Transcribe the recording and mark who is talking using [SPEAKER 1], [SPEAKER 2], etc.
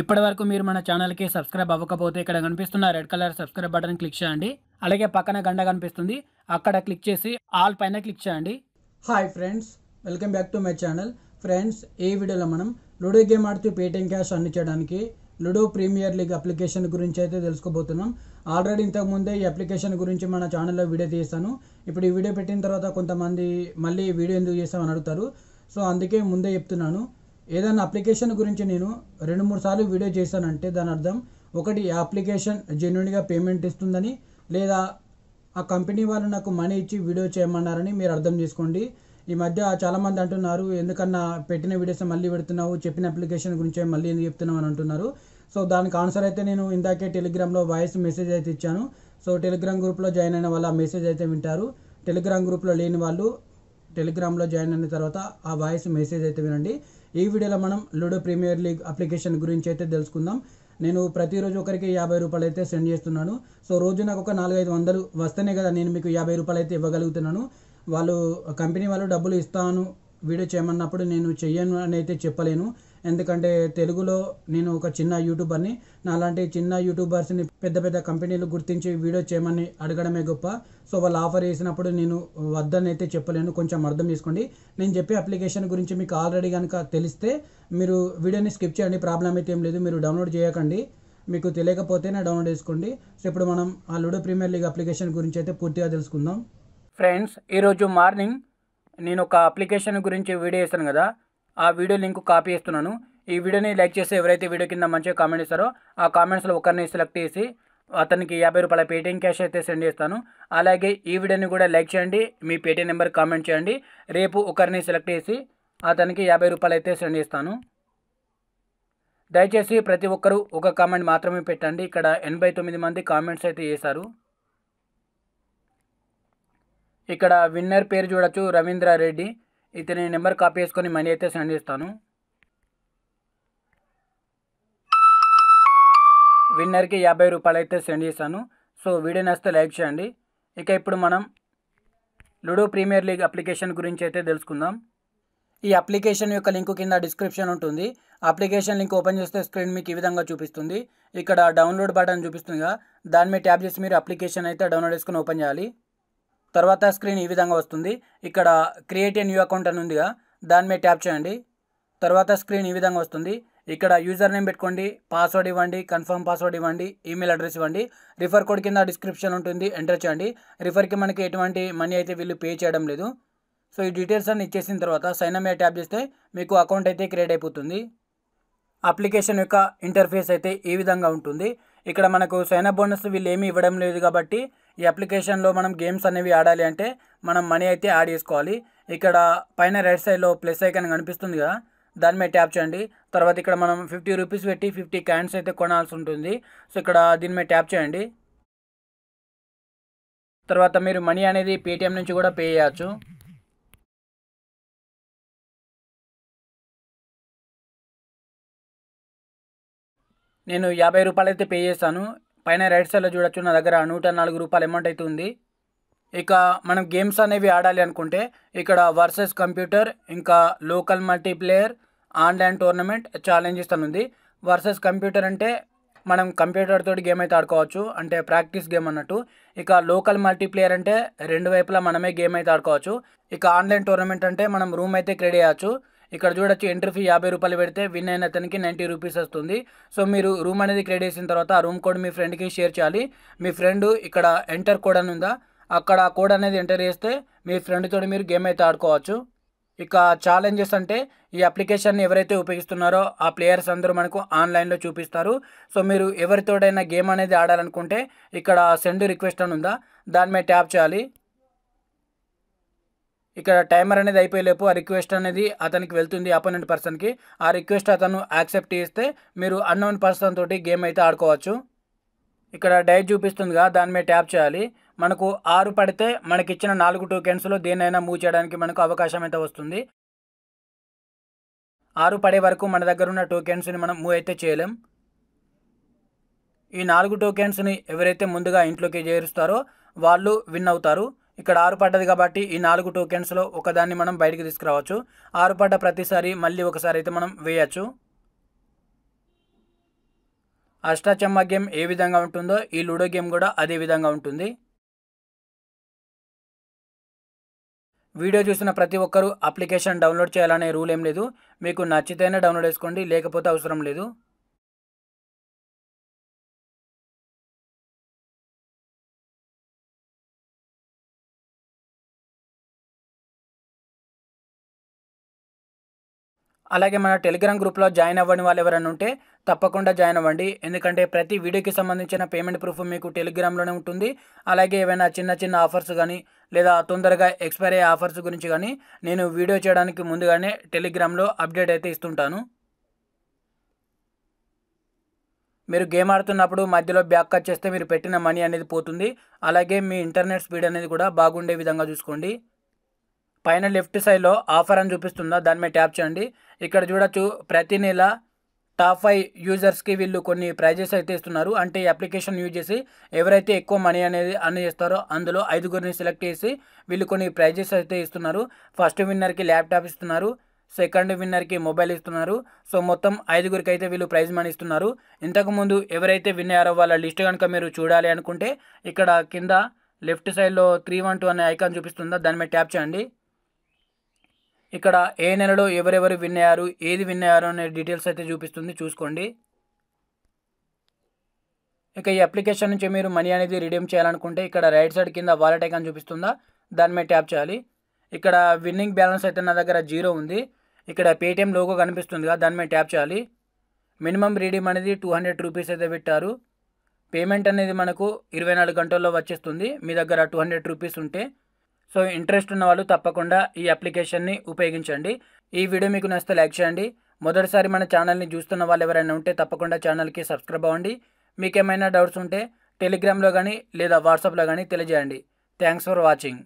[SPEAKER 1] ఇప్పటివరకు మీరు మన ఛానల్కి సబ్స్క్రైబ్ అవ్వకపోతే ఇక్కడ కనిపిస్తున్న red colour subscribe button click చేయండి అలాగే పక్కన గండ కనిపిస్తుంది అక్కడ క్లిక్ చేసి ఆల్ పైన క్లిక్ చేయండి hi friends welcome back to my channel friends ఈ వీడియోలో మనం లూడో గేమ్ ఆడుతూ పేటిఎం క్యాష్ అన్ని చేయడానికి లూడో ప్రీమియర్ లీగ్ అప్లికేషన్ గురించి అయితే తెలుసుకోబోతున్నాం ఆల్రెడీ ఇంతకుముందే ఈ అప్లికేషన్ గురించి మన ఛానల్లో వీడియో తీస్తాను ఇప్పుడు ఈ వీడియో పెట్టిన తర్వాత కొంతమంది మళ్ళీ వీడియో ఎందుకు చేస్తామని అడుగుతారు సో అందుకే ముందే చెప్తున్నాను ఏదైనా అప్లికేషన్ గురించి నేను రెండు మూడు సార్లు వీడియో చేశానంటే దాని అర్థం ఒకటి అప్లికేషన్ జెన్యున్గా పేమెంట్ ఇస్తుందని లేదా ఆ కంపెనీ వాళ్ళు నాకు మనీ ఇచ్చి వీడియో చేయమన్నారని మీరు అర్థం చేసుకోండి ఈ మధ్య చాలామంది అంటున్నారు ఎందుకన్నా పెట్టిన వీడియోస్ మళ్ళీ పెడుతున్నావు చెప్పిన అప్లికేషన్ గురించి మళ్ళీ ఎందుకు చెప్తున్నావు అని అంటున్నారు సో దానికి ఆన్సర్ అయితే నేను ఇందాకే టెలిగ్రామ్లో వాయిస్ మెసేజ్ అయితే ఇచ్చాను సో టెలిగ్రామ్ గ్రూప్లో జాయిన్ అయిన వాళ్ళు ఆ మెసేజ్ అయితే వింటారు టెలిగ్రామ్ గ్రూప్లో లేని వాళ్ళు టెలిగ్రామ్లో జాయిన్ అయిన తర్వాత ఆ వాయిస్ మెసేజ్ అయితే వినండి ఈ వీడియోలో మనం లూడో ప్రీమియర్ లీగ్ అప్లికేషన్ గురించి అయితే తెలుసుకుందాం నేను ప్రతిరోజు ఒకరికి యాభై రూపాయలు అయితే సెండ్ చేస్తున్నాను సో రోజు నాకు ఒక నాలుగైదు వందలు వస్తేనే కదా నేను మీకు యాభై రూపాయలు అయితే ఇవ్వగలుగుతున్నాను వాళ్ళు కంపెనీ వాళ్ళు డబ్బులు ఇస్తాను వీడియో చేయమన్నప్పుడు నేను చెయ్యను అని అయితే చెప్పలేను ఎందుకంటే తెలుగులో నేను ఒక చిన్న యూట్యూబర్ని నాలాంటి చిన్న యూట్యూబర్స్ని పెద్ద పెద్ద కంపెనీలు గుర్తించి వీడియో చేయమని అడగడమే గొప్ప సో వాళ్ళు ఆఫర్ చేసినప్పుడు నేను వద్దని అయితే చెప్పలేను కొంచెం అర్థం చేసుకోండి నేను చెప్పే అప్లికేషన్ గురించి మీకు ఆల్రెడీ కనుక తెలిస్తే మీరు వీడియోని స్కిప్ చేయండి ప్రాబ్లం అయితే ఏం లేదు మీరు డౌన్లోడ్ చేయకండి మీకు తెలియకపోతేనే డౌన్లోడ్ చేసుకోండి సో ఇప్పుడు మనం ఆ లూడో ప్రీమియర్ లీగ్ అప్లికేషన్ గురించి అయితే పూర్తిగా తెలుసుకుందాం ఫ్రెండ్స్ ఈరోజు మార్నింగ్ నేను ఒక అప్లికేషన్ గురించి వీడియో వేసాను కదా ఆ వీడియో లింక్ కాపీ ఇస్తున్నాను ఈ వీడియోని లైక్ చేసి ఎవరైతే వీడియో కింద మంచిగా కామెంట్ ఇస్తారో ఆ కామెంట్స్లో ఒకరిని సెలెక్ట్ చేసి అతనికి యాభై రూపాయల పేటీఎం క్యాష్ అయితే సెండ్ చేస్తాను అలాగే ఈ వీడియోని కూడా లైక్ చేయండి మీ పేటీఎం నెంబర్ కామెంట్ చేయండి రేపు ఒకరిని సెలెక్ట్ చేసి అతనికి యాభై రూపాయలు అయితే సెండ్ చేస్తాను దయచేసి ప్రతి ఒక్కరూ ఒక కామెంట్ మాత్రమే పెట్టండి ఇక్కడ ఎనభై తొమ్మిది మంది కామెంట్స్ అయితే చేశారు ఇక్కడ విన్నర్ పేరు చూడొచ్చు రవీంద్ర రెడ్డి అయితే నేను నెంబర్ కాపీ చేసుకొని మనీ అయితే సెండ్ చేస్తాను విన్నర్కి యాభై రూపాయలు అయితే సెండ్ చేస్తాను సో వీడియో నచ్చితే లైక్ చేయండి ఇక ఇప్పుడు మనం లూడో ప్రీమియర్ లీగ్ అప్లికేషన్ గురించి అయితే తెలుసుకుందాం ఈ అప్లికేషన్ యొక్క లింక్ కింద డిస్క్రిప్షన్ ఉంటుంది అప్లికేషన్ లింక్ ఓపెన్ చేస్తే స్క్రీన్ మీకు ఈ విధంగా చూపిస్తుంది ఇక్కడ డౌన్లోడ్ బటన్ చూపిస్తుందిగా దాని మీద ట్యాబ్ చేసి మీరు అప్లికేషన్ అయితే డౌన్లోడ్ చేసుకుని ఓపెన్ చేయాలి తర్వాత స్క్రీన్ ఈ విధంగా వస్తుంది ఇక్కడ క్రియేట్ ఏ న్యూ అకౌంట్ అని ఉందిగా దాని మీద ట్యాప్ చేయండి తర్వాత స్క్రీన్ ఈ విధంగా వస్తుంది ఇక్కడ యూజర్ నేమ్ పెట్టుకోండి పాస్వర్డ్ ఇవ్వండి కన్ఫర్మ్ పాస్వర్డ్ ఇవ్వండి ఈమెయిల్ అడ్రస్ ఇవ్వండి రిఫర్ కోడ్ కింద డిస్క్రిప్షన్ ఉంటుంది ఎంటర్ చేయండి రిఫర్కి మనకి ఎటువంటి మనీ అయితే వీళ్ళు పే చేయడం లేదు సో ఈ డీటెయిల్స్ అన్ని ఇచ్చేసిన తర్వాత సైన్ అప్ ట్యాప్ చేస్తే మీకు అకౌంట్ అయితే క్రియేట్ అయిపోతుంది అప్లికేషన్ యొక్క ఇంటర్ఫేస్ అయితే ఈ విధంగా ఉంటుంది ఇక్కడ మనకు సైన్ అప్ బోనస్ వీళ్ళు ఏమీ ఇవ్వడం లేదు కాబట్టి ఈ అప్లికేషన్లో మనం గేమ్స్ అనేవి ఆడాలి అంటే మనం మనీ అయితే యాడ్ చేసుకోవాలి ఇక్కడ పైన రైట్ సైడ్లో ప్లస్ ఐకన్ కనిపిస్తుంది కదా దాని మీద ట్యాప్ చేయండి తర్వాత ఇక్కడ మనం ఫిఫ్టీ రూపీస్ పెట్టి ఫిఫ్టీ క్యాన్స్ అయితే కొనాల్సి ఉంటుంది సో ఇక్కడ దీని మీద ట్యాప్ చేయండి తర్వాత మీరు మనీ అనేది పేటిఎం నుంచి కూడా పే చేయవచ్చు నేను యాభై రూపాయలు అయితే పే చేశాను పైన రైట్ సైడ్లో చూడొచ్చు నా దగ్గర నూట నాలుగు రూపాయలు అమౌంట్ అయితే ఉంది ఇక మనం గేమ్స్ అనేవి ఆడాలి అనుకుంటే ఇక్కడ వర్సెస్ కంప్యూటర్ ఇంకా local multiplayer online tournament challenges అని ఉంది వర్సెస్ కంప్యూటర్ అంటే మనం కంప్యూటర్ తోటి గేమ్ అయితే ఆడుకోవచ్చు అంటే ప్రాక్టీస్ గేమ్ అన్నట్టు ఇక లోకల్ మల్టీప్లేయర్ అంటే రెండు వైపులా మనమే గేమ్ అయితే ఆడుకోవచ్చు ఇక ఆన్లైన్ టోర్నమెంట్ అంటే మనం రూమ్ అయితే క్రియేట్ చేయవచ్చు ఇక్కడ చూడొచ్చు ఎంట్రీ ఫీ యాభై రూపాయలు పెడితే విన్ అయిన అతనికి నైంటీ రూపీస్ వస్తుంది సో మీరు రూమ్ అనేది క్రియేట్ చేసిన తర్వాత ఆ రూమ్ కోడ్ మీ ఫ్రెండ్కి షేర్ చేయాలి మీ ఫ్రెండ్ ఇక్కడ ఎంటర్ కోడ్ అని ఉందా అక్కడ ఆ కోడ్ అనేది ఎంటర్ చేస్తే మీ ఫ్రెండ్తో మీరు గేమ్ అయితే ఆడుకోవచ్చు ఇక ఛాలెంజెస్ అంటే ఈ అప్లికేషన్ని ఎవరైతే ఉపయోగిస్తున్నారో ఆ ప్లేయర్స్ అందరూ మనకు ఆన్లైన్లో చూపిస్తారు సో మీరు ఎవరితోటైనా గేమ్ అనేది ఆడాలనుకుంటే ఇక్కడ సెండ్ రిక్వెస్ట్ అని ఉందా దాని మీద ట్యాప్ చేయాలి ఇక్కడ టైమర్ అనేది అయిపోయేలేపు ఆ రిక్వెస్ట్ అనేది అతనికి వెళ్తుంది అపోనెంట్ పర్సన్కి ఆ రిక్వెస్ట్ అతను యాక్సెప్ట్ చేస్తే మీరు అన్నోన్ పర్సన్ తోటి గేమ్ అయితే ఆడుకోవచ్చు ఇక్కడ డైట్ చూపిస్తుందిగా దాని మీద ట్యాప్ చేయాలి మనకు ఆరు పడితే మనకి ఇచ్చిన నాలుగు టోకెన్స్లో దేనైనా మూవ్ చేయడానికి మనకు అవకాశం అయితే వస్తుంది ఆరు పడే వరకు మన దగ్గర ఉన్న టోకెన్స్ని మనం మూవ్ అయితే చేయలేం ఈ నాలుగు టోకెన్స్ని ఎవరైతే ముందుగా ఇంట్లోకి చేరుస్తారో వాళ్ళు విన్ అవుతారు ఇక్కడ ఆరు పడ్డది కాబట్టి ఈ నాలుగు టోకెన్స్లో ఒకదాన్ని మనం బయటికి తీసుకురావచ్చు ఆరు పడ్డ ప్రతిసారి మళ్ళీ ఒకసారి అయితే మనం వేయచ్చు అష్టాచమ్మ గేమ్ ఏ విధంగా ఉంటుందో ఈ లూడో గేమ్ కూడా అదే విధంగా ఉంటుంది వీడియో చూసిన ప్రతి ఒక్కరూ అప్లికేషన్ డౌన్లోడ్ చేయాలనే రూల్ ఏం లేదు మీకు నచ్చితేనే డౌన్లోడ్ చేసుకోండి లేకపోతే అవసరం లేదు అలాగే మన టెలిగ్రామ్ గ్రూప్లో జాయిన్ అవ్వని వాళ్ళు ఎవరైనా ఉంటే తప్పకుండా జాయిన్ అవ్వండి ఎందుకంటే ప్రతి వీడియోకి సంబంధించిన పేమెంట్ ప్రూఫ్ మీకు టెలిగ్రామ్లోనే ఉంటుంది అలాగే ఏవైనా చిన్న చిన్న ఆఫర్స్ కానీ లేదా తొందరగా ఎక్స్పైర్ అయ్యే ఆఫర్స్ గురించి కానీ నేను వీడియో చేయడానికి ముందుగానే టెలిగ్రామ్లో అప్డేట్ అయితే ఇస్తుంటాను మీరు గేమ్ ఆడుతున్నప్పుడు మధ్యలో బ్యాక్ కట్ చేస్తే మీరు పెట్టిన మనీ అనేది పోతుంది అలాగే మీ ఇంటర్నెట్ స్పీడ్ అనేది కూడా బాగుండే విధంగా చూసుకోండి పైన లెఫ్ట్ సైడ్లో ఆఫర్ అని చూపిస్తుందో దాని మీద ట్యాప్ చేయండి ఇక్కడ చూడొచ్చు ప్రతి నెల టాప్ ఫైవ్ యూజర్స్కి వీళ్ళు కొన్ని ప్రైజెస్ అయితే ఇస్తున్నారు అంటే ఈ అప్లికేషన్ యూజ్ చేసి ఎవరైతే ఎక్కువ మనీ అనేది అర్న్ చేస్తారో అందులో ఐదుగురిని సెలెక్ట్ చేసి వీళ్ళు కొన్ని ప్రైజెస్ అయితే ఇస్తున్నారు ఫస్ట్ విన్నర్కి ల్యాప్టాప్ ఇస్తున్నారు సెకండ్ విన్నర్కి మొబైల్ ఇస్తున్నారు సో మొత్తం ఐదుగురికి అయితే వీళ్ళు ప్రైజ్ మనీ ఇస్తున్నారు ఇంతకుముందు ఎవరైతే విన్ అయ్యారో వాళ్ళ లిస్ట్ కనుక మీరు చూడాలి అనుకుంటే ఇక్కడ కింద లెఫ్ట్ సైడ్లో త్రీ వన్ టూ అనే ఐకాన్ చూపిస్తుందా దాని మీద ట్యాప్ చేయండి ఇక్కడ ఏ నెలలో ఎవరెవరు విన్ అయ్యారు ఏది విన్ అయ్యారు అనే డీటెయిల్స్ అయితే చూపిస్తుంది చూసుకోండి ఇక ఈ అప్లికేషన్ నుంచి మీరు మనీ అనేది రిడీమ్ చేయాలనుకుంటే ఇక్కడ రైట్ సైడ్ కింద వాలెట్ ఐకాన్ చూపిస్తుందా దాని మీద ట్యాప్ చేయాలి ఇక్కడ విన్నింగ్ బ్యాలెన్స్ అయితే నా దగ్గర జీరో ఉంది ఇక్కడ పేటిఎం లోగో కనిపిస్తుంది కదా దాని మీద ట్యాప్ చేయాలి మినిమం రీడీమ్ అనేది టూ హండ్రెడ్ రూపీస్ అయితే పెట్టారు పేమెంట్ అనేది మనకు ఇరవై నాలుగు గంటల్లో వచ్చేస్తుంది మీ దగ్గర టూ హండ్రెడ్ రూపీస్ ఉంటే సో ఇంట్రెస్ట్ ఉన్న వాళ్ళు తప్పకుండా ఈ అప్లికేషన్ని ఉపయోగించండి ఈ వీడియో మీకు నచ్చితే లైక్ చేయండి మొదటిసారి మన ఛానల్ని చూస్తున్న వాళ్ళు ఎవరైనా ఉంటే తప్పకుండా ఛానల్కి సబ్స్క్రైబ్ అవ్వండి మీకు ఏమైనా డౌట్స్ ఉంటే టెలిగ్రామ్లో కానీ లేదా వాట్సాప్లో కానీ తెలియజేయండి థ్యాంక్స్ ఫర్ వాచింగ్